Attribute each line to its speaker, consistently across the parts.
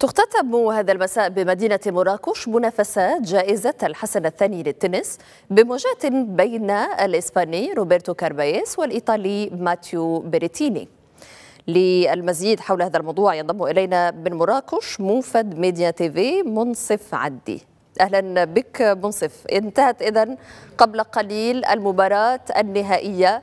Speaker 1: تختتم هذا المساء بمدينة مراكش منافسات جائزة الحسن الثاني للتنس بمواجهة بين الإسباني روبرتو كارباييس والإيطالي ماتيو بريتيني للمزيد حول هذا الموضوع ينضم إلينا من مراكش موفد ميديا تيفي منصف عدي أهلا بك منصف انتهت إذن قبل قليل المباراة النهائية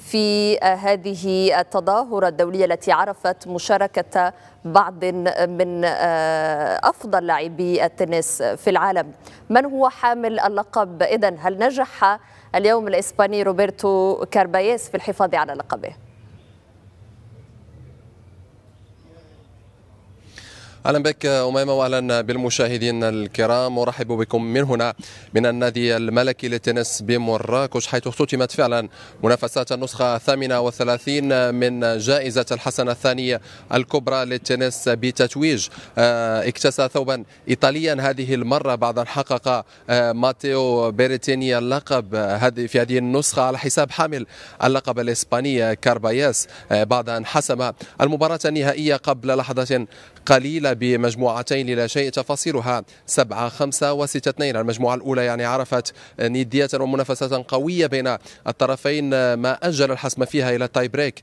Speaker 1: في آه، هذه التظاهرة الدولية التي عرفت مشاركة بعض من آه، أفضل لاعبي التنس في العالم من هو حامل اللقب إذن هل نجح اليوم الإسباني روبرتو كارباييس في الحفاظ على لقبه؟
Speaker 2: اهلا بك اميمه واهلا بالمشاهدين الكرام ارحب بكم من هنا من النادي الملكي للتنس بمراكش حيث اختتمت فعلا منافسات النسخه الثامنه من جائزه الحسن الثانيه الكبرى للتنس بتتويج آه، اكتسى ثوبا ايطاليا هذه المره بعد ان حقق آه، ماتيو بيريتيني اللقب هذه في هذه النسخه على حساب حامل اللقب الاسباني كارباياس آه، بعد ان حسم المباراه النهائيه قبل لحظه قليله بمجموعتين للا شيء تفاصيلها 7 5 و 6 2 المجموعة الأولى يعني عرفت ندية ومنافسة قوية بين الطرفين ما أجل الحسم فيها إلى التاي بريك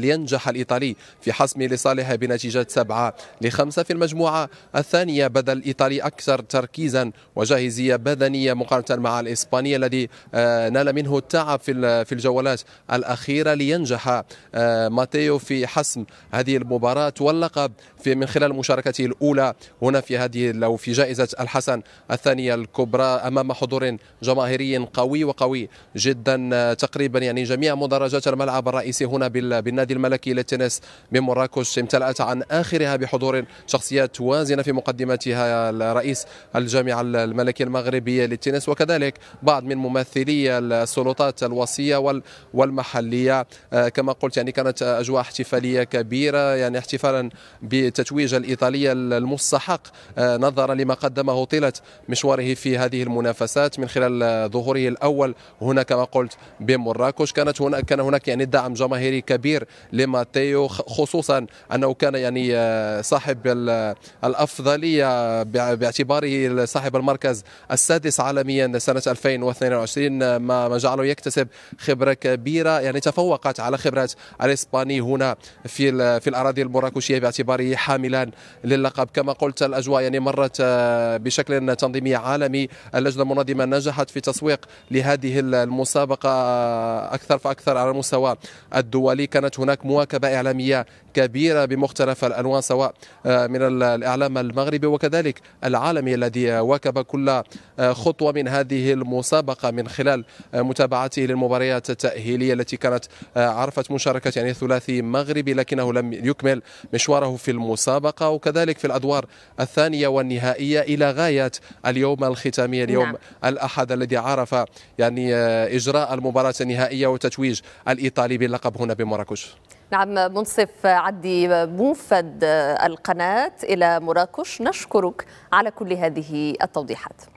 Speaker 2: لينجح الإيطالي في حسم لصالحه بنتيجة 7 لخمسة في المجموعة الثانية بدل الإيطالي أكثر تركيزا وجاهزية بدنية مقارنة مع الإسباني الذي آه، نال منه التعب في في الجولات الأخيرة لينجح آه، ماتيو في حسم هذه المباراة واللقب في من من خلال مشاركته الأولى هنا في هذه لو في جائزة الحسن الثانية الكبرى أمام حضور جماهيري قوي وقوي جدا آه، تقريبا يعني جميع مدرجات الملعب الرئيسي هنا بالنادي الملكي للتنس بمراكش امتلأت عن آخرها بحضور شخصيات وازنة في مقدمتها الرئيس الجامعة الملكي المغربية للتنس وكذلك بعض من ممثلي السلطات الوصية والمحلية آه، كما قلت يعني كانت أجواء احتفالية كبيرة يعني احتفالا بتتويج التتويج الإيطالية المستحق آه، نظرا لما قدمه طيلة مشواره في هذه المنافسات من خلال ظهوره الأول هنا كما قلت بمراكش كانت هناك كان هناك يعني دعم جماهيري كبير لماتيو خصوصا أنه كان يعني آه، صاحب الأفضلية باعتباره صاحب المركز السادس عالميا سنة 2022 ما جعله يكتسب خبرة كبيرة يعني تفوقت على خبره الإسباني هنا في في الأراضي المراكشية باعتباره حامل ميلان للقب كما قلت الاجواء يعني مرت آه، بشكل تنظيمي عالمي اللجنه المنظمه نجحت في تسويق لهذه المسابقه آه، اكثر فاكثر على المستوى الدولي كانت هناك مواكبه اعلاميه كبيره بمختلف الالوان سواء آه، من الاعلام المغربي وكذلك العالمي الذي واكب كل خطوه من هذه المسابقه من خلال متابعته للمباريات التاهيليه التي كانت عرفت مشاركه يعني ثلاثي مغربي لكنه لم يكمل مشواره في المسابقه المسابقة وكذلك في الأدوار الثانية والنهائية إلى غاية اليوم الختامي اليوم نعم. الأحد الذي عرف يعني آه، إجراء المباراة النهائية وتتويج الإيطالي باللقب هنا بمراكش
Speaker 1: نعم منصف عدي موفد آه، القناة إلى مراكش نشكرك على كل هذه التوضيحات